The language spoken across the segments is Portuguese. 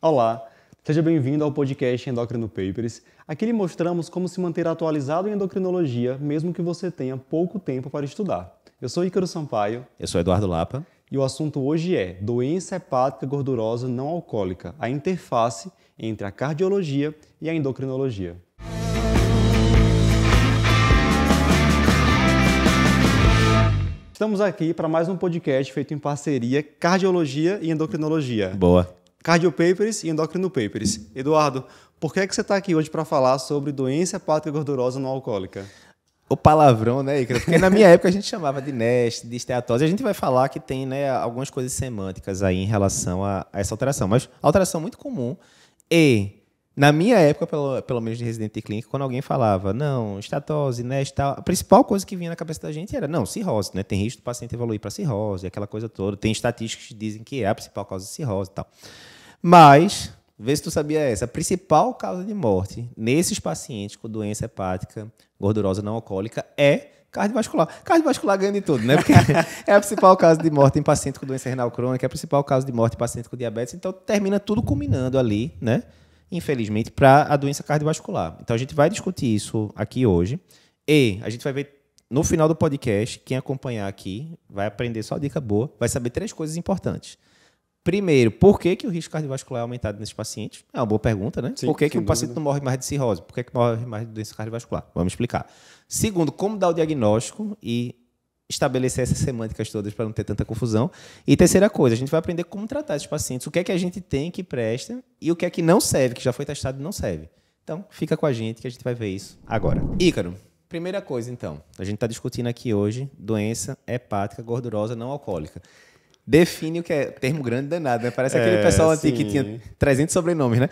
Olá, seja bem-vindo ao podcast Endocrino Papers. Aqui lhe mostramos como se manter atualizado em endocrinologia, mesmo que você tenha pouco tempo para estudar. Eu sou Ícaro Sampaio. Eu sou Eduardo Lapa. E o assunto hoje é doença hepática gordurosa não alcoólica, a interface entre a cardiologia e a endocrinologia. Estamos aqui para mais um podcast feito em parceria Cardiologia e Endocrinologia. Boa. Cardio Papers e Endocrino Papers. Eduardo, por que, é que você está aqui hoje para falar sobre doença hepática gordurosa não alcoólica? O palavrão, né, Icaro? Porque na minha época a gente chamava de NEST, de esteatose. A gente vai falar que tem né, algumas coisas semânticas aí em relação a, a essa alteração. Mas alteração muito comum. E, na minha época, pelo, pelo menos de residente clínico, quando alguém falava, não, estatose, NEST, tal, a principal coisa que vinha na cabeça da gente era, não, cirrose, né? Tem risco do paciente evoluir para cirrose, aquela coisa toda. Tem estatísticas que dizem que é a principal causa de cirrose e tal. Mas, vê se tu sabia essa, a principal causa de morte nesses pacientes com doença hepática gordurosa não alcoólica é cardiovascular. Cardiovascular ganha de tudo, né? Porque é a principal causa de morte em paciente com doença renal crônica, é a principal causa de morte em paciente com diabetes. Então, termina tudo culminando ali, né? Infelizmente, para a doença cardiovascular. Então, a gente vai discutir isso aqui hoje. E a gente vai ver no final do podcast, quem acompanhar aqui vai aprender só dica boa, vai saber três coisas importantes. Primeiro, por que, que o risco cardiovascular é aumentado nesses pacientes? É uma boa pergunta, né? Sim, por que, que o paciente não morre mais de cirrose? Por que, que morre mais de doença cardiovascular? Vamos explicar. Segundo, como dar o diagnóstico e estabelecer essas semânticas todas para não ter tanta confusão. E terceira coisa, a gente vai aprender como tratar esses pacientes, o que é que a gente tem que presta e o que é que não serve, que já foi testado e não serve. Então, fica com a gente que a gente vai ver isso agora. Ícaro, primeira coisa então, a gente está discutindo aqui hoje doença hepática gordurosa não alcoólica define o que é termo grande danado, né? Parece é, aquele pessoal sim. antigo que tinha 300 sobrenomes, né?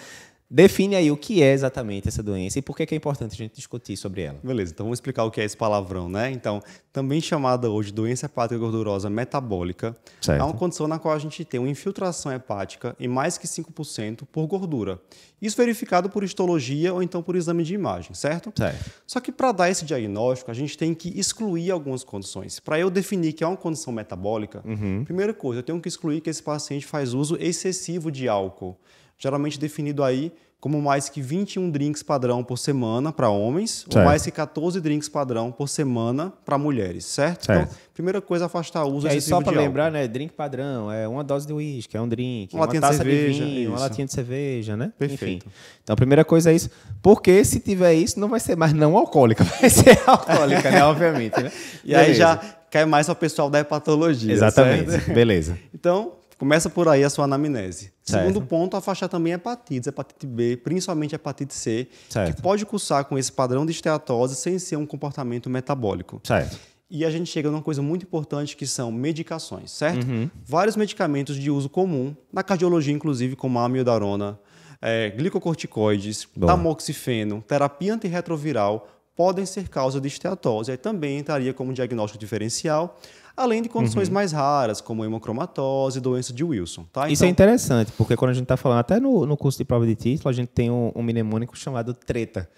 Define aí o que é exatamente essa doença e por que é importante a gente discutir sobre ela. Beleza, então vamos explicar o que é esse palavrão, né? Então, também chamada hoje doença hepática gordurosa metabólica, certo. é uma condição na qual a gente tem uma infiltração hepática em mais que 5% por gordura. Isso verificado por histologia ou então por exame de imagem, certo? certo. Só que para dar esse diagnóstico, a gente tem que excluir algumas condições. Para eu definir que é uma condição metabólica, uhum. primeira coisa, eu tenho que excluir que esse paciente faz uso excessivo de álcool geralmente definido aí como mais que 21 drinks padrão por semana para homens, certo. ou mais que 14 drinks padrão por semana para mulheres, certo? Então, certo? Então, primeira coisa, é afastar o uso e aí, excessivo só para lembrar, né, drink padrão é uma dose de uísque, é um drink, uma, uma latinha taça de, cerveja, de vinho, isso. uma latinha de cerveja, né? Perfeito. Enfim. Então, a primeira coisa é isso, porque se tiver isso, não vai ser mais não alcoólica, vai ser alcoólica, né, obviamente, né? E Beleza. aí já cai mais o pessoal da hepatologia, Exatamente. Certo? Beleza. Então, Começa por aí a sua anamnese. Certo. Segundo ponto, afastar também é hepatites, hepatite B, principalmente hepatite C, certo. que pode cursar com esse padrão de esteatose sem ser um comportamento metabólico. Certo. E a gente chega numa coisa muito importante que são medicações, certo? Uhum. Vários medicamentos de uso comum, na cardiologia, inclusive, como a amiodarona, é, glicocorticoides, Bom. tamoxifeno, terapia antirretroviral, podem ser causa de esteatose. Aí também entraria como diagnóstico diferencial além de condições uhum. mais raras, como hemocromatose e doença de Wilson. Tá? Então... Isso é interessante, porque quando a gente está falando, até no, no curso de prova de título, a gente tem um, um mnemônico chamado treta.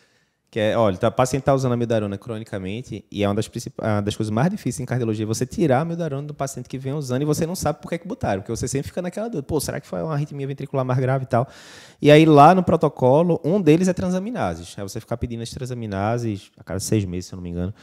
Que é, olha, tá, o paciente está usando a amiodarona cronicamente e é uma das, uma das coisas mais difíceis em cardiologia você tirar a amiodarona do paciente que vem usando e você não sabe por que, é que botaram, porque você sempre fica naquela dúvida, pô, será que foi uma arritmia ventricular mais grave e tal? E aí lá no protocolo, um deles é transaminases. é você ficar pedindo as transaminases a cada seis meses, se eu não me engano.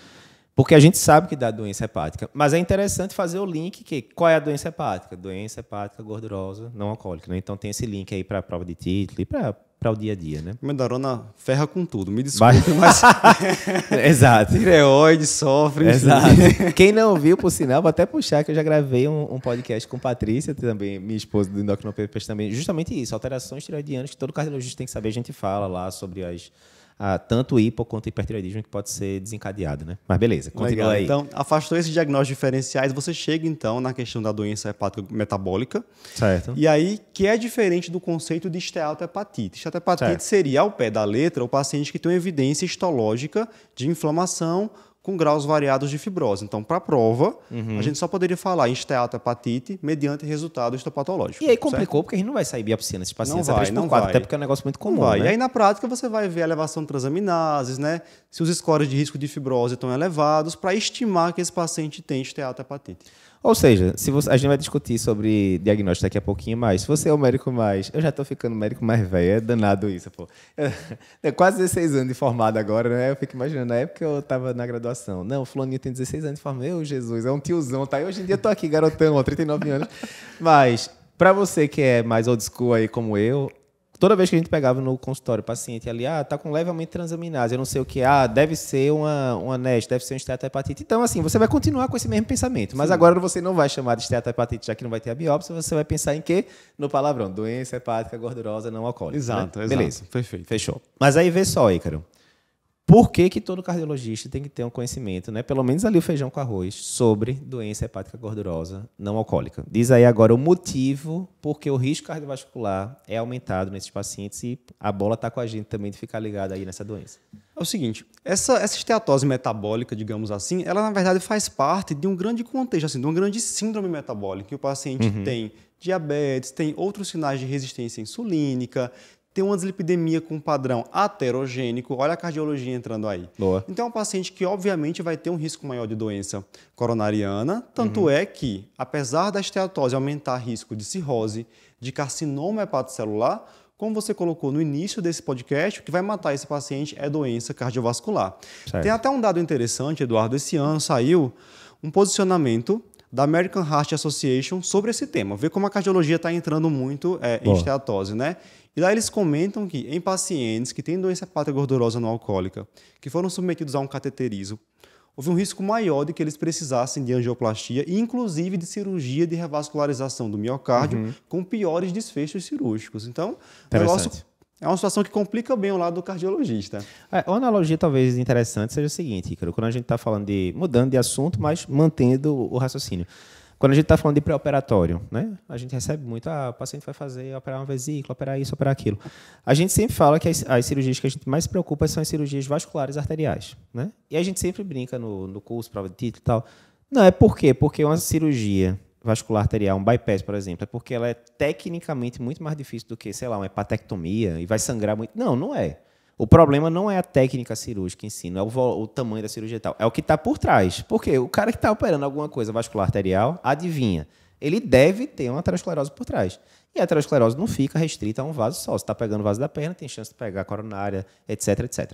Porque a gente sabe que dá doença hepática, mas é interessante fazer o link que qual é a doença hepática? Doença hepática gordurosa não alcoólica. Né? Então tem esse link aí para a prova de título e para para o dia a dia, né? Medarona ferra com tudo, me desculpe, mas... Exato. Tireoide sofre. Exato. Quem não viu, por sinal, vou até puxar que eu já gravei um, um podcast com Patrícia também, minha esposa do endocrinopepes também, justamente isso, alterações tireoidianas que todo cardiologista tem que saber, a gente fala lá sobre as a tanto hipo quanto hipertireoidismo que pode ser desencadeado, né? Mas beleza, continua Legal. aí. Então, afastou esses diagnósticos diferenciais, você chega então na questão da doença hepática metabólica. Certo. E aí, que é diferente do conceito de esteatohepatite. Esteatohepatite certo. seria, ao pé da letra, o paciente que tem uma evidência histológica de inflamação com graus variados de fibrose. Então, para a prova, uhum. a gente só poderia falar em esteatohepatite mediante resultado histopatológico. E aí complicou, certo? porque a gente não vai sair biopsia nesses pacientes não vai, não 4, vai. até porque é um negócio muito comum. Né? E aí, na prática, você vai ver elevação de transaminases, né? se os scores de risco de fibrose estão elevados, para estimar que esse paciente tem esteatohepatite. Ou seja, se você, a gente vai discutir sobre diagnóstico daqui a pouquinho mais. Se você é o médico mais. Eu já estou ficando médico mais velho, é danado isso, pô. É quase 16 anos de formado agora, né? Eu fico imaginando, na época eu estava na graduação. Não, Floninho tem 16 anos de formado. Meu Jesus, é um tiozão, tá? E hoje em dia eu estou aqui, garotão, 39 anos. Mas, para você que é mais old school aí como eu, toda vez que a gente pegava no consultório o paciente ali, ah, tá com leve aumento de transaminase, eu não sei o que, ah, deve ser uma, uma NES, deve ser um esteatohepatite. Então, assim, você vai continuar com esse mesmo pensamento, mas Sim. agora você não vai chamar de esteatohepatite, já que não vai ter a biópsia, você vai pensar em quê? No palavrão, doença hepática gordurosa não alcoólica. Né? Exato, né? exato. Beleza. Perfeito. Fechou. Mas aí vê só, Ícaro. Por que, que todo cardiologista tem que ter um conhecimento, né? pelo menos ali o feijão com arroz, sobre doença hepática gordurosa não alcoólica? Diz aí agora o motivo porque o risco cardiovascular é aumentado nesses pacientes e a bola está com a gente também de ficar ligado aí nessa doença. É o seguinte, essa, essa esteatose metabólica, digamos assim, ela na verdade faz parte de um grande contexto, assim, de uma grande síndrome metabólica que o paciente uhum. tem diabetes, tem outros sinais de resistência insulínica, tem uma dislipidemia com padrão aterogênico, olha a cardiologia entrando aí. Boa. Então é um paciente que obviamente vai ter um risco maior de doença coronariana, tanto uhum. é que, apesar da esteatose aumentar risco de cirrose, de carcinoma hepatocelular, como você colocou no início desse podcast, o que vai matar esse paciente é doença cardiovascular. Certo. Tem até um dado interessante, Eduardo, esse ano saiu um posicionamento da American Heart Association sobre esse tema, ver como a cardiologia está entrando muito é, em esteatose, né? E lá eles comentam que em pacientes que têm doença hepática gordurosa não alcoólica, que foram submetidos a um cateterismo, houve um risco maior de que eles precisassem de angioplastia e inclusive de cirurgia de revascularização do miocárdio uhum. com piores desfechos cirúrgicos. Então, o negócio é uma situação que complica bem o lado do cardiologista. É, uma analogia talvez interessante seja o seguinte, Ricardo, quando a gente está falando de. mudando de assunto, mas mantendo o raciocínio. Quando a gente está falando de pré-operatório, né? A gente recebe muito, ah, o paciente vai fazer, operar uma vesícula, operar isso, operar aquilo. A gente sempre fala que as, as cirurgias que a gente mais se preocupa são as cirurgias vasculares arteriais, né? E a gente sempre brinca no, no curso, prova de título e tal. Não, é por quê? Porque uma cirurgia vascular arterial, um bypass, por exemplo, é porque ela é tecnicamente muito mais difícil do que, sei lá, uma hepatectomia e vai sangrar muito. Não, não é. O problema não é a técnica cirúrgica em si, não é o, o tamanho da cirurgia e tal. É o que está por trás. Porque o cara que está operando alguma coisa vascular arterial, adivinha, ele deve ter uma aterosclerose por trás. E a aterosclerose não fica restrita a um vaso só. Se está pegando o vaso da perna, tem chance de pegar a coronária, etc, etc.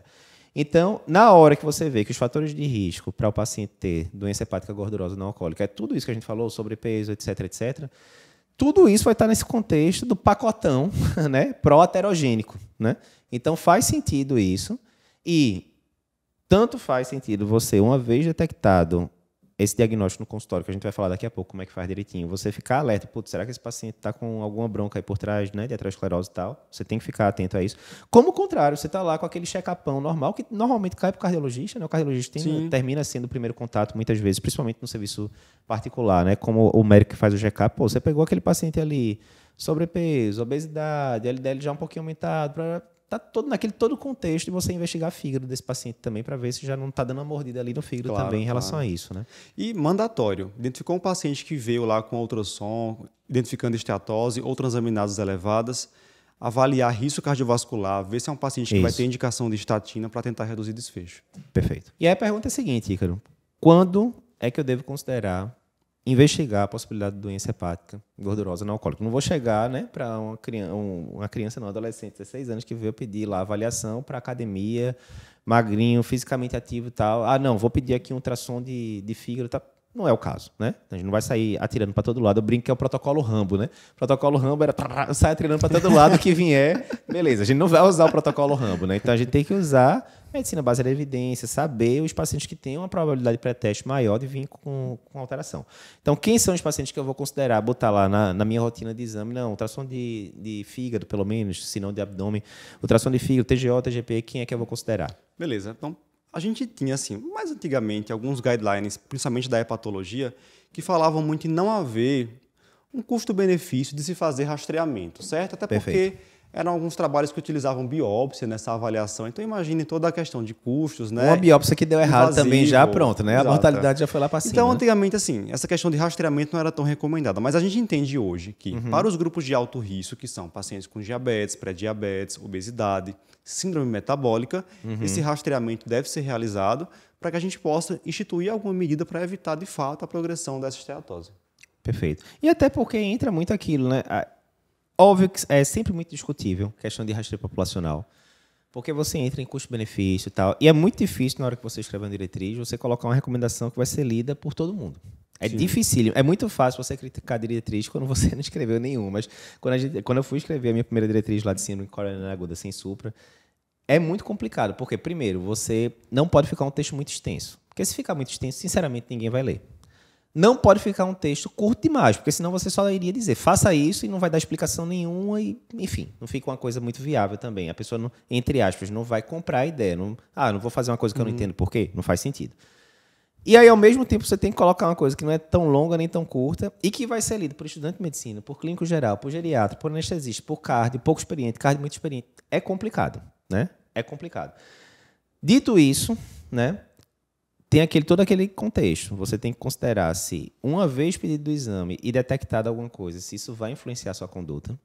Então, na hora que você vê que os fatores de risco para o paciente ter doença hepática gordurosa não alcoólica é tudo isso que a gente falou, sobrepeso, etc, etc, tudo isso vai estar nesse contexto do pacotão né, pró-aterogênico. Né? Então, faz sentido isso. E tanto faz sentido você, uma vez detectado esse diagnóstico no consultório, que a gente vai falar daqui a pouco como é que faz direitinho, você ficar alerta, putz, será que esse paciente está com alguma bronca aí por trás, né, de aterosclerose e tal? Você tem que ficar atento a isso. Como o contrário, você está lá com aquele check-upão normal, que normalmente cai para o cardiologista, né? O cardiologista tem, termina sendo o primeiro contato muitas vezes, principalmente no serviço particular, né? Como o médico que faz o check-up, pô, você pegou aquele paciente ali, sobrepeso, obesidade, LDL já um pouquinho aumentado, para tá todo naquele todo contexto de você investigar fígado desse paciente também para ver se já não está dando uma mordida ali no fígado claro, também em relação a isso, né? E mandatório. Identificou um paciente que veio lá com ultrassom, identificando esteatose ou transaminases elevadas, avaliar risco cardiovascular, ver se é um paciente que vai ter indicação de estatina para tentar reduzir desfecho. Perfeito. E aí a pergunta é a seguinte, Ícaro. Quando é que eu devo considerar investigar a possibilidade de doença hepática gordurosa não alcoólica. Não vou chegar né, para uma criança, uma criança, não, adolescente de 16 anos que veio pedir lá avaliação para academia, magrinho, fisicamente ativo e tal. Ah, não, vou pedir aqui um ultrassom de, de fígado. Tá? Não é o caso, né? A gente não vai sair atirando para todo lado. Eu brinco que é o protocolo Rambo, né? O protocolo Rambo era sair atirando para todo lado que vier. Beleza, a gente não vai usar o protocolo Rambo, né? Então a gente tem que usar medicina baseada em evidência, saber os pacientes que têm uma probabilidade de pré-teste maior de vir com, com alteração. Então, quem são os pacientes que eu vou considerar botar lá na, na minha rotina de exame? Não, ultrassom de, de fígado, pelo menos, se não de abdômen. Ultrassom de fígado, TGO, TGP, quem é que eu vou considerar? Beleza, então a gente tinha, assim, mais antigamente, alguns guidelines, principalmente da hepatologia, que falavam muito em não haver um custo-benefício de se fazer rastreamento, certo? Até Perfeito. porque eram alguns trabalhos que utilizavam biópsia nessa avaliação. Então imagine toda a questão de custos, né? Uma biópsia que deu errado Invasivo, também já pronto, né? Exato. A mortalidade já foi lá para então, cima. Então antigamente assim, essa questão de rastreamento não era tão recomendada, mas a gente entende hoje que uhum. para os grupos de alto risco, que são pacientes com diabetes, pré-diabetes, obesidade, síndrome metabólica, uhum. esse rastreamento deve ser realizado para que a gente possa instituir alguma medida para evitar de fato a progressão dessa esteatose. Perfeito. E até porque entra muito aquilo, né? Óbvio que é sempre muito discutível questão de rastreio populacional. Porque você entra em custo-benefício e tal. E é muito difícil, na hora que você escreve uma diretriz, você colocar uma recomendação que vai ser lida por todo mundo. É Sim. É muito fácil você criticar a diretriz quando você não escreveu nenhuma. Mas quando, gente, quando eu fui escrever a minha primeira diretriz lá de sino em Coronel Aguda, sem supra, é muito complicado. Porque, primeiro, você não pode ficar um texto muito extenso. Porque se ficar muito extenso, sinceramente, ninguém vai ler. Não pode ficar um texto curto demais, porque senão você só iria dizer faça isso e não vai dar explicação nenhuma e, enfim, não fica uma coisa muito viável também. A pessoa, não, entre aspas, não vai comprar a ideia. Não, ah, não vou fazer uma coisa que eu não uhum. entendo por quê? Não faz sentido. E aí, ao mesmo tempo, você tem que colocar uma coisa que não é tão longa nem tão curta e que vai ser lida por estudante de medicina, por clínico geral, por geriatra, por anestesista, por cardio, pouco experiente, cardio muito experiente. É complicado, né? É complicado. Dito isso, né? tem aquele, todo aquele contexto. Você tem que considerar se, uma vez pedido o exame e detectada alguma coisa, se isso vai influenciar a sua conduta.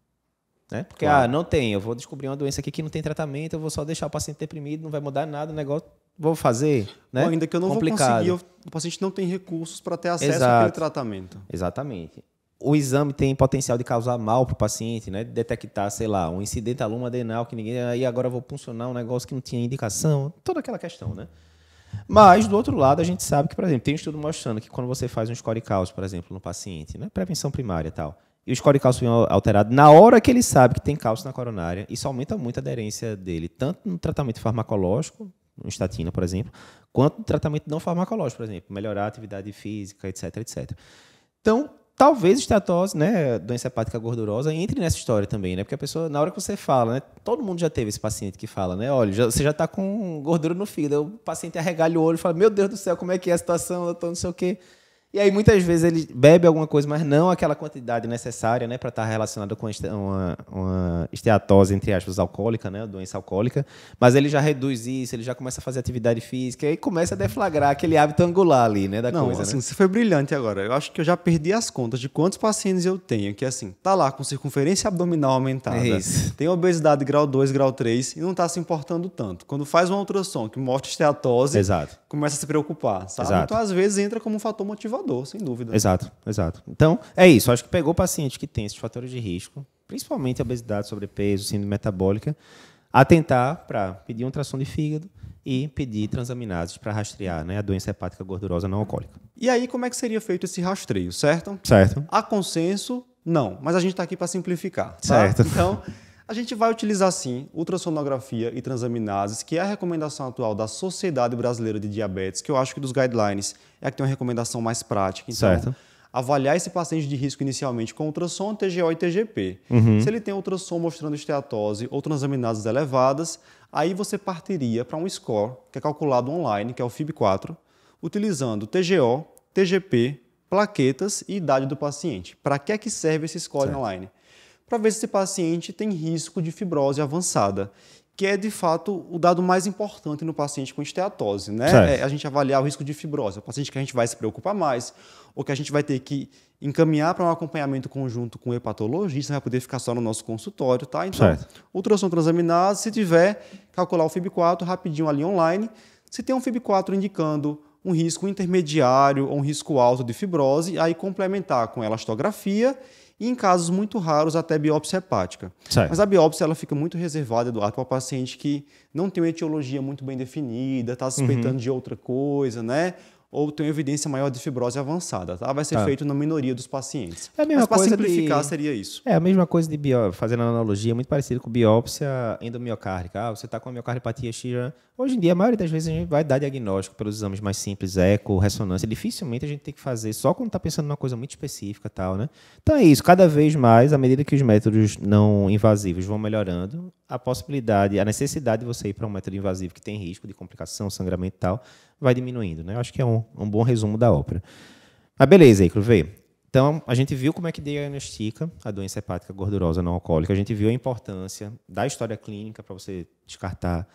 Né? Porque, claro. ah, não tem, eu vou descobrir uma doença aqui que não tem tratamento, eu vou só deixar o paciente deprimido, não vai mudar nada, o negócio vou fazer. Né? Ou ainda que eu não Complicado. vou conseguir, o paciente não tem recursos para ter acesso Exato. àquele tratamento. Exatamente. O exame tem potencial de causar mal para o paciente, né? detectar, sei lá, um incidente aluno adenal que ninguém. Aí agora eu vou funcionar um negócio que não tinha indicação. Toda aquela questão, né? Mas, do outro lado, a gente sabe que, por exemplo, tem um estudo mostrando que quando você faz um score cálcio, por exemplo, no paciente, né, prevenção primária e tal, e o score cálcio vem alterado, na hora que ele sabe que tem cálcio na coronária, isso aumenta muito a aderência dele, tanto no tratamento farmacológico, no estatina, por exemplo, quanto no tratamento não farmacológico, por exemplo, melhorar a atividade física, etc, etc. Então, talvez estatose, né, doença hepática gordurosa, entre nessa história também, né? Porque a pessoa, na hora que você fala, né, todo mundo já teve esse paciente que fala, né, olha, já, você já está com gordura no fígado, o paciente arregalha o olho e fala, meu Deus do céu, como é que é a situação, eu tô não sei o quê. E aí muitas vezes ele bebe alguma coisa, mas não aquela quantidade necessária, né, para estar tá relacionado com uma, uma esteatose entre aspas alcoólica, né, doença alcoólica, mas ele já reduz isso, ele já começa a fazer atividade física e começa a deflagrar aquele hábito angular ali, né, da não, coisa, assim, né? você foi brilhante agora. Eu acho que eu já perdi as contas de quantos pacientes eu tenho que assim, tá lá com circunferência abdominal aumentada, é tem obesidade grau 2, grau 3 e não está se importando tanto. Quando faz uma ultrassom que mostra esteatose, Exato. começa a se preocupar, sabe? Exato. Então às vezes entra como um fator motivador mudou, sem dúvida. Exato, exato. Então, é isso. Acho que pegou o paciente que tem esses fatores de risco, principalmente obesidade, sobrepeso, síndrome metabólica, a tentar para pedir um tração de fígado e pedir transaminases para rastrear né, a doença hepática gordurosa não alcoólica. E aí, como é que seria feito esse rastreio, certo? Certo. Há consenso? Não, mas a gente está aqui para simplificar. Tá? Certo. Então. A gente vai utilizar sim ultrassonografia e transaminases, que é a recomendação atual da Sociedade Brasileira de Diabetes, que eu acho que dos guidelines é a que tem uma recomendação mais prática. Então, certo. avaliar esse paciente de risco inicialmente com ultrassom, TGO e TGP. Uhum. Se ele tem ultrassom mostrando esteatose ou transaminases elevadas, aí você partiria para um score que é calculado online, que é o FIB4, utilizando TGO, TGP, plaquetas e idade do paciente. Para que é que serve esse score certo. online? para ver se esse paciente tem risco de fibrose avançada, que é de fato o dado mais importante no paciente com esteatose, né? É a gente avaliar o risco de fibrose, o paciente que a gente vai se preocupar mais, ou que a gente vai ter que encaminhar para um acompanhamento conjunto com o hepatologista, vai poder ficar só no nosso consultório, tá? Então, certo. ultrassom transaminase, se tiver, calcular o FIB4 rapidinho ali online. Se tem um FIB4 indicando um risco intermediário ou um risco alto de fibrose, aí complementar com elastografia e em casos muito raros até biópsia hepática. Certo. Mas a biópsia ela fica muito reservada, Eduardo, para paciente que não tem uma etiologia muito bem definida, está suspeitando uhum. de outra coisa, né? ou tem evidência maior de fibrose avançada, tá? Vai ser tá. feito na minoria dos pacientes. É a mesma Mas para simplificar de... seria isso. É a mesma coisa de bio... fazendo analogia, muito parecido com biópsia endomiocárdica. Ah, você está com a miocardiopatia xira. Hoje em dia, a maioria das vezes a gente vai dar diagnóstico pelos exames mais simples, eco, ressonância. Dificilmente a gente tem que fazer só quando está pensando numa coisa muito específica tal, né? Então é isso. Cada vez mais, à medida que os métodos não invasivos vão melhorando, a possibilidade, a necessidade de você ir para um método invasivo que tem risco de complicação, sangramento e tal, vai diminuindo. Né? Eu acho que é um, um bom resumo da ópera. Mas beleza, aí, vê. Então, a gente viu como é que diagnostica a doença hepática gordurosa não alcoólica, a gente viu a importância da história clínica para você descartar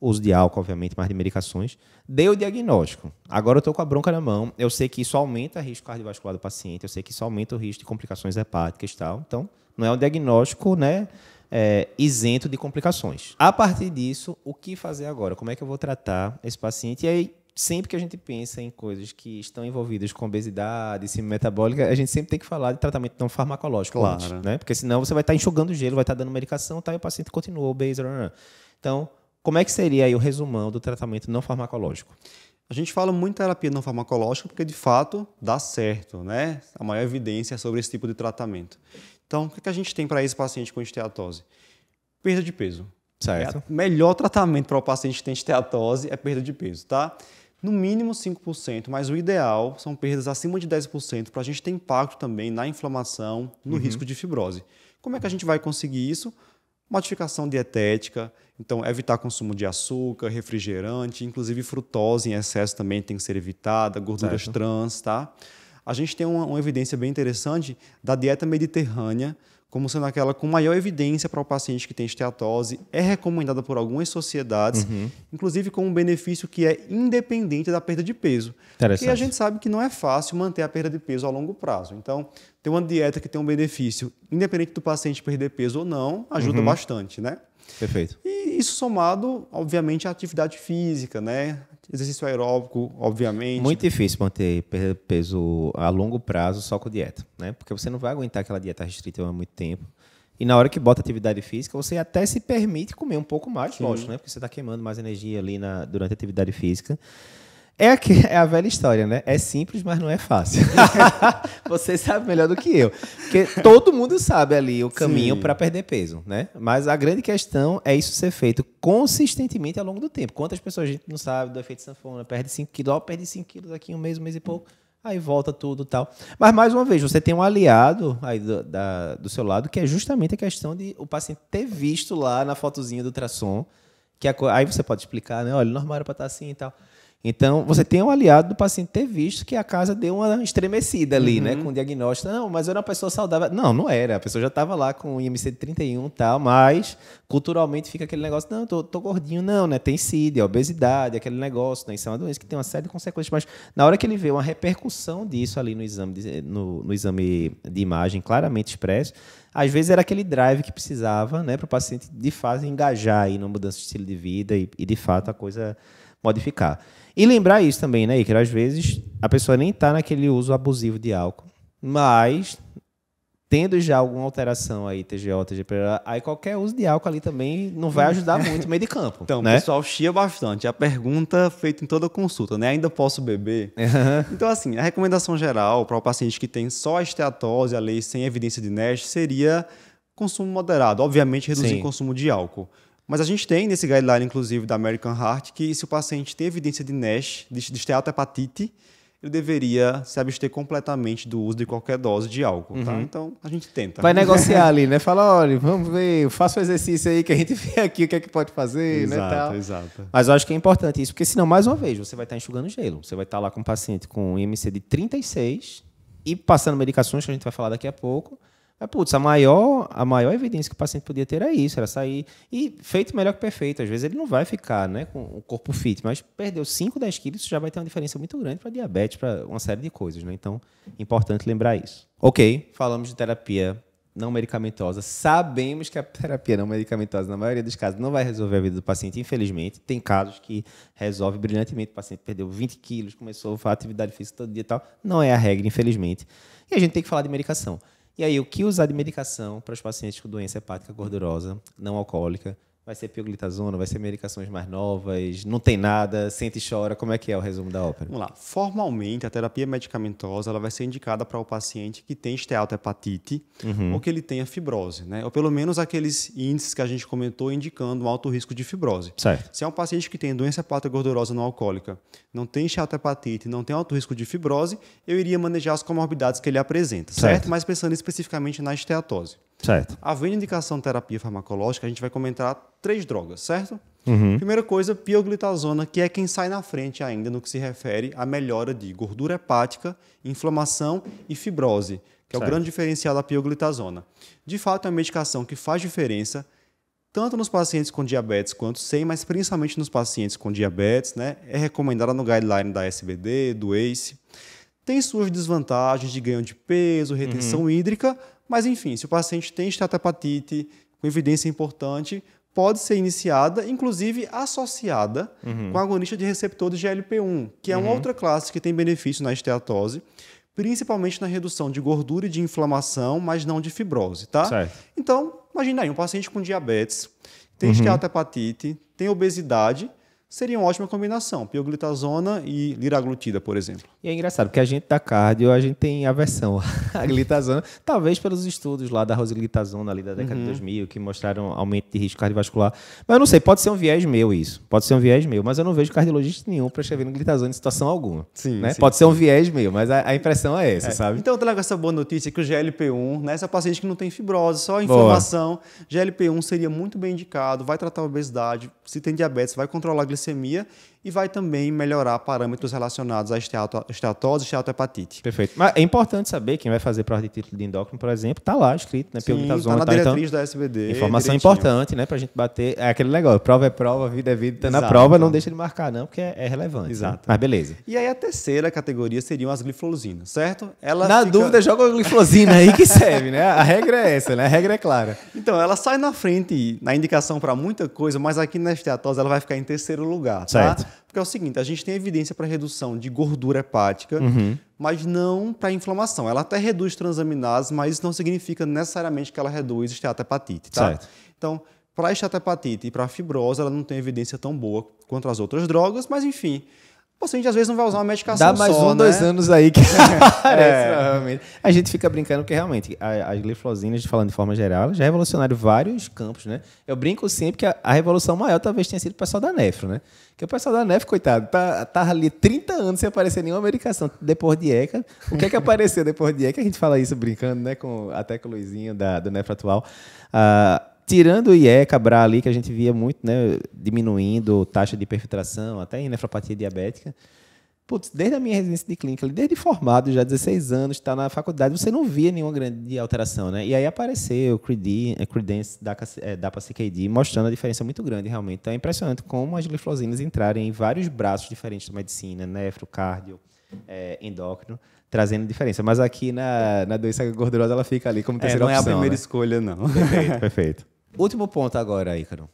uso de álcool, obviamente, mas de medicações. Dei o diagnóstico. Agora eu estou com a bronca na mão. Eu sei que isso aumenta o risco cardiovascular do paciente, eu sei que isso aumenta o risco de complicações hepáticas e tal. Então, não é um diagnóstico né, é, isento de complicações. A partir disso, o que fazer agora? Como é que eu vou tratar esse paciente? E aí, sempre que a gente pensa em coisas que estão envolvidas com obesidade, síndrome metabólica, a gente sempre tem que falar de tratamento não farmacológico, claro. antes, né? Porque senão você vai estar tá enxugando gelo, vai estar tá dando medicação, tá? E o paciente continua obeso. Blá, blá, Então, como é que seria aí o resumão do tratamento não farmacológico? A gente fala muito terapia não farmacológica porque de fato dá certo, né? A maior evidência é sobre esse tipo de tratamento. Então, o que é a gente tem para esse paciente com esteatose? Perda de peso. Certo. É o melhor tratamento para o paciente que tem esteatose é perda de peso, tá? no mínimo 5%, mas o ideal são perdas acima de 10% para a gente ter impacto também na inflamação, no uhum. risco de fibrose. Como é que a gente vai conseguir isso? Modificação dietética, então evitar consumo de açúcar, refrigerante, inclusive frutose em excesso também tem que ser evitada, gorduras certo. trans, tá? A gente tem uma, uma evidência bem interessante da dieta mediterrânea, como sendo aquela com maior evidência para o paciente que tem esteatose, é recomendada por algumas sociedades, uhum. inclusive com um benefício que é independente da perda de peso. E a gente sabe que não é fácil manter a perda de peso a longo prazo. Então, ter uma dieta que tem um benefício, independente do paciente perder peso ou não, ajuda uhum. bastante, né? Perfeito. E isso somado, obviamente, à atividade física, né? Exercício aeróbico, obviamente. Muito difícil manter peso a longo prazo só com dieta, né? Porque você não vai aguentar aquela dieta restrita há muito tempo. E na hora que bota atividade física, você até se permite comer um pouco mais, Sim. lógico, né? Porque você está queimando mais energia ali na, durante a atividade física. É, que, é a velha história, né? É simples, mas não é fácil. Você sabe melhor do que eu. Porque todo mundo sabe ali o caminho para perder peso, né? Mas a grande questão é isso ser feito consistentemente ao longo do tempo. Quantas pessoas a gente não sabe do efeito sanfona? Perde 5 quilos, ó, perde 5 quilos aqui um mês, um mês e pouco aí volta tudo tal. Mas mais uma vez, você tem um aliado aí do, da, do seu lado, que é justamente a questão de o paciente ter visto lá na fotozinha do ultrassom, que a, aí você pode explicar, né? Olha, normal era para estar tá assim e tal. Então, você tem um aliado do paciente ter visto que a casa deu uma estremecida ali, né, uhum. né? Com o diagnóstico. Não, mas eu era uma pessoa saudável. Não, não era. A pessoa já estava lá com o IMC de 31 e tal, mas culturalmente fica aquele negócio, não, tô, tô gordinho, não, né? Tem CID, é obesidade, aquele negócio, né? Isso é uma doença que tem uma série de consequências. Mas na hora que ele vê uma repercussão disso ali no exame de, no, no exame de imagem, claramente expresso, às vezes era aquele drive que precisava, né? Para o paciente, de fato, engajar aí na mudança de estilo de vida e, e de fato, a coisa modificar. E lembrar isso também, né, Que Às vezes a pessoa nem está naquele uso abusivo de álcool, mas tendo já alguma alteração aí, TGO, TGP, aí qualquer uso de álcool ali também não vai ajudar muito no meio de campo. Então, né? o pessoal chia bastante. A pergunta é feita em toda consulta, né? Ainda posso beber? Uhum. Então, assim, a recomendação geral para o paciente que tem só esteatose lei sem evidência de NASH, seria consumo moderado. Obviamente, reduzir Sim. o consumo de álcool. Mas a gente tem nesse guideline, inclusive, da American Heart, que se o paciente tem evidência de NASH, de esteatohepatite, ele deveria se abster completamente do uso de qualquer dose de álcool, tá? uhum. tá? Então, a gente tenta. Vai negociar ali, né? Fala, olha, vamos ver, faça o exercício aí que a gente vê aqui o que é que pode fazer, exato, né? Exato, Exato, Mas eu acho que é importante isso, porque senão, mais uma vez, você vai estar enxugando gelo. Você vai estar lá com um paciente com IMC de 36 e passando medicações, que a gente vai falar daqui a pouco, é putz, a maior, a maior evidência que o paciente podia ter era isso, era sair. E feito melhor que perfeito. Às vezes ele não vai ficar né, com o corpo fit, mas perdeu 5, 10 quilos, isso já vai ter uma diferença muito grande para diabetes, para uma série de coisas. Né? Então, importante lembrar isso. Ok, falamos de terapia não medicamentosa. Sabemos que a terapia não medicamentosa, na maioria dos casos, não vai resolver a vida do paciente, infelizmente. Tem casos que resolve brilhantemente. O paciente perdeu 20 quilos, começou a atividade física todo dia e tal. Não é a regra, infelizmente. E a gente tem que falar de medicação. E aí, o que usar de medicação para os pacientes com doença hepática gordurosa não alcoólica vai ser pioglitazona, vai ser medicações mais novas, não tem nada, sente e chora. Como é que é o resumo da ópera? Vamos lá. Formalmente, a terapia medicamentosa ela vai ser indicada para o paciente que tem esteatohepatite uhum. ou que ele tenha fibrose, né? Ou pelo menos aqueles índices que a gente comentou indicando um alto risco de fibrose. Certo. Se é um paciente que tem doença hepática gordurosa não alcoólica, não tem esteatohepatite, não tem alto risco de fibrose, eu iria manejar as comorbidades que ele apresenta, certo? certo? Mas pensando especificamente na esteatose. Certo. Havendo indicação de terapia farmacológica, a gente vai comentar três drogas, certo? Uhum. Primeira coisa, pioglitazona, que é quem sai na frente ainda no que se refere à melhora de gordura hepática, inflamação e fibrose, que certo. é o grande diferencial da pioglitazona. De fato, é uma medicação que faz diferença tanto nos pacientes com diabetes quanto sem, mas principalmente nos pacientes com diabetes, né? É recomendada no guideline da SBD, do ACE. Tem suas desvantagens de ganho de peso, retenção uhum. hídrica, mas, enfim, se o paciente tem estatopatite com evidência importante, pode ser iniciada, inclusive associada uhum. com agonista de receptor de GLP-1, que é uma uhum. outra classe que tem benefício na esteatose, principalmente na redução de gordura e de inflamação, mas não de fibrose, tá? Certo. Então, imagina aí, um paciente com diabetes, tem uhum. esteatopatite, tem obesidade, seria uma ótima combinação, pioglitazona e liraglutida, por exemplo. E é engraçado, porque a gente da cardio, a gente tem aversão à glitazona, talvez pelos estudos lá da rosiglitazona ali da década uhum. de 2000, que mostraram aumento de risco cardiovascular. Mas eu não sei, pode ser um viés meu isso. Pode ser um viés meu, mas eu não vejo cardiologista nenhum prescrevendo glitazona em situação alguma. Sim, né? sim Pode ser um viés meu, mas a, a impressão é essa, é. sabe? Então eu trago essa boa notícia que o GLP-1, né, essa paciente que não tem fibrose, só informação, boa. GLP-1 seria muito bem indicado, vai tratar a obesidade, se tem diabetes, vai controlar a glicemia e vai também melhorar parâmetros relacionados à esteatose e esteatohepatite. Perfeito. Mas é importante saber quem vai fazer prova de título de endócrino, por exemplo, está lá escrito, né? Está na tá diretriz então, da SBD. Informação direitinho. importante, né? Para a gente bater. É aquele negócio, prova é prova, vida é vida, está na prova, não deixa de marcar não, porque é, é relevante. Né? Exato. Né? Mas beleza. E aí a terceira categoria seriam as glifosinas, certo? Ela na fica... dúvida, joga a gliflozina aí que serve, né? A regra é essa, né? A regra é clara. Então, ela sai na frente na indicação para muita coisa, mas aqui na esteatose ela vai ficar em terceiro lugar, tá? Certo. Porque é o seguinte, a gente tem evidência para redução de gordura hepática, uhum. mas não para inflamação. Ela até reduz transaminases, mas isso não significa necessariamente que ela reduz esteatohepatite, tá? Certo. Então, para esteatohepatite e para fibrose, ela não tem evidência tão boa quanto as outras drogas, mas enfim, Pô, a gente às vezes não vai usar uma medicação Dá mais só, um, né? dois anos aí que é, aparece, é. A gente fica brincando porque realmente as glifosinas, falando de forma geral, já revolucionaram vários campos, né? Eu brinco sempre que a, a, revolução maior talvez tenha sido o pessoal da nefro, né? Porque o pessoal da nefro, coitado, tá, tá ali 30 anos sem aparecer nenhuma medicação. Depois de ECA, o que é que apareceu depois de ECA? A gente fala isso brincando, né? Com, até com o Luizinho da, do Nefro Atual. Ah tirando o IE, Cabral ali, que a gente via muito, né, diminuindo taxa de perfiltração, até em nefropatia diabética. Putz, desde a minha residência de clínica, desde formado, já 16 anos, está na faculdade, você não via nenhuma grande alteração, né? E aí apareceu o Credence eh, da eh, DAPA-CKD, mostrando a diferença muito grande, realmente. Então é impressionante como as glifosinas entrarem em vários braços diferentes da medicina, nefro, cardio, é, endócrino, trazendo diferença. Mas aqui na, na doença gordurosa, ela fica ali como é, terceira é, não opção. Não é a primeira né? escolha, não. Perfeito, perfeito. Último ponto agora, Ícaro.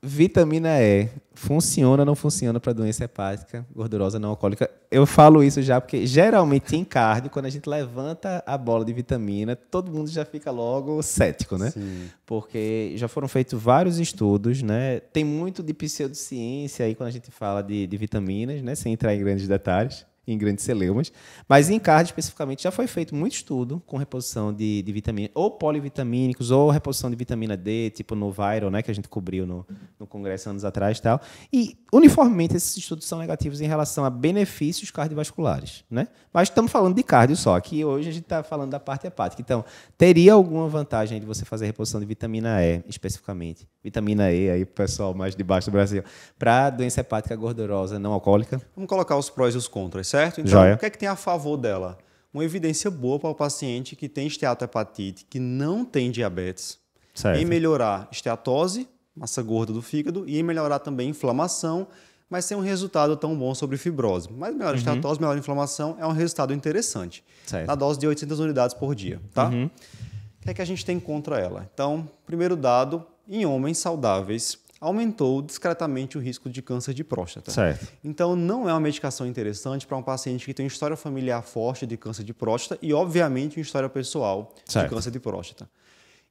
Vitamina E funciona ou não funciona para doença hepática gordurosa não alcoólica? Eu falo isso já porque geralmente em cardio, quando a gente levanta a bola de vitamina, todo mundo já fica logo cético, né? Sim. Porque já foram feitos vários estudos, né? Tem muito de pseudociência aí quando a gente fala de, de vitaminas, né? Sem entrar em grandes detalhes em grandes celeumas. Mas em cardio especificamente, já foi feito muito estudo com reposição de, de vitamina, ou polivitamínicos, ou reposição de vitamina D, tipo no viral, né, que a gente cobriu no, no congresso anos atrás e tal. E, uniformemente, esses estudos são negativos em relação a benefícios cardiovasculares, né? Mas estamos falando de cardio só, aqui hoje a gente está falando da parte hepática. Então, teria alguma vantagem de você fazer reposição de vitamina E, especificamente? Vitamina E, aí, pessoal mais de baixo do Brasil, para doença hepática gordurosa não alcoólica? Vamos colocar os prós e os contras, certo? Certo? Então, Joia. o que é que tem a favor dela? Uma evidência boa para o paciente que tem esteatohepatite, que não tem diabetes, certo. em melhorar esteatose, massa gorda do fígado, e em melhorar também inflamação, mas sem um resultado tão bom sobre fibrose. Mas melhor uhum. esteatose, melhor inflamação, é um resultado interessante. Certo. Na dose de 800 unidades por dia, tá? Uhum. O que é que a gente tem contra ela? Então, primeiro dado, em homens saudáveis, aumentou discretamente o risco de câncer de próstata. Certo. Então, não é uma medicação interessante para um paciente que tem uma história familiar forte de câncer de próstata e, obviamente, uma história pessoal certo. de câncer de próstata.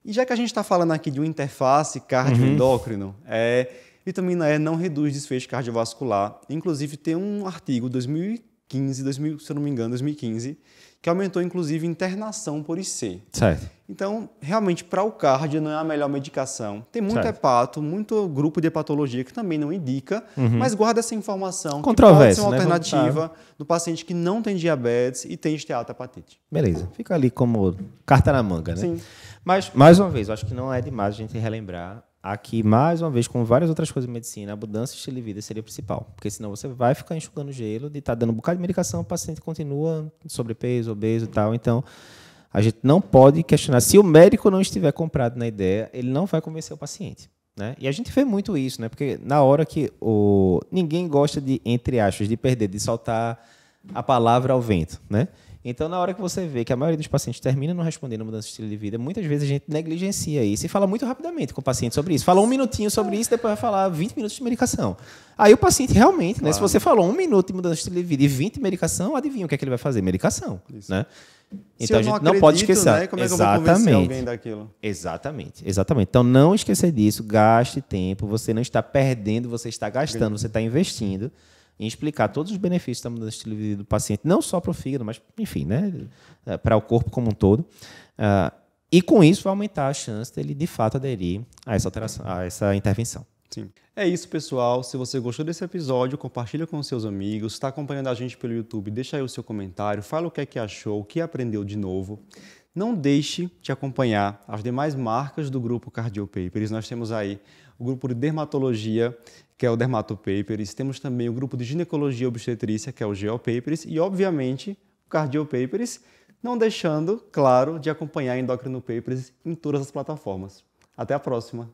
E já que a gente está falando aqui de uma interface cardioendócrino, uhum. é, vitamina E não reduz desfecho cardiovascular. Inclusive, tem um artigo, 2015, 2000, se eu não me engano, 2015, que aumentou, inclusive, internação por IC. Certo. Então, realmente, para o cardio não é a melhor medicação. Tem muito certo. hepato, muito grupo de hepatologia que também não indica, uhum. mas guarda essa informação. Controvérsia, que pode ser uma né? Tá. alternativa do paciente que não tem diabetes e tem esteatohepatite. Beleza. Fica ali como carta na manga, né? Sim. Mas, mais uma vez, acho que não é demais a gente relembrar aqui, mais uma vez, com várias outras coisas de medicina, a mudança de estilo de vida seria principal. Porque senão você vai ficar enxugando gelo de estar tá dando um bocado de medicação, o paciente continua sobrepeso, obeso e tal. Então a gente não pode questionar. Se o médico não estiver comprado na ideia, ele não vai convencer o paciente. Né? E a gente vê muito isso, né? Porque na hora que o ninguém gosta de entre aspas de perder, de soltar a palavra ao vento, né? Então na hora que você vê que a maioria dos pacientes termina não respondendo a mudança de estilo de vida, muitas vezes a gente negligencia isso e fala muito rapidamente com o paciente sobre isso. Fala um minutinho sobre isso, depois vai falar 20 minutos de medicação. Aí o paciente realmente, né? Se você falou um minuto de mudança de estilo de vida e 20 de medicação, adivinha o que é que ele vai fazer? Medicação, isso. né? Então a gente não, acredito, não pode esquecer. Né? Como é exatamente. Exatamente, exatamente. Então não esquecer disso, gaste tempo, você não está perdendo, você está gastando, você está investindo em explicar todos os benefícios da mudança de estilo de vida do paciente, não só para o fígado, mas enfim, né? Eh, para o corpo como um todo. Uh, e com isso vai aumentar a chance dele de fato aderir a essa, alteração, a essa intervenção. Sim. É isso, pessoal. Se você gostou desse episódio, compartilha com seus amigos. Está acompanhando a gente pelo YouTube, deixa aí o seu comentário, fala o que é que achou, o que aprendeu de novo. Não deixe de acompanhar as demais marcas do grupo Cardiopapers. Nós temos aí o grupo de dermatologia, que é o Dermatopapers. Temos também o grupo de ginecologia e obstetrícia, que é o Geopapers. E, obviamente, o Cardiopapers, não deixando, claro, de acompanhar a Endocrino Papers em todas as plataformas. Até a próxima!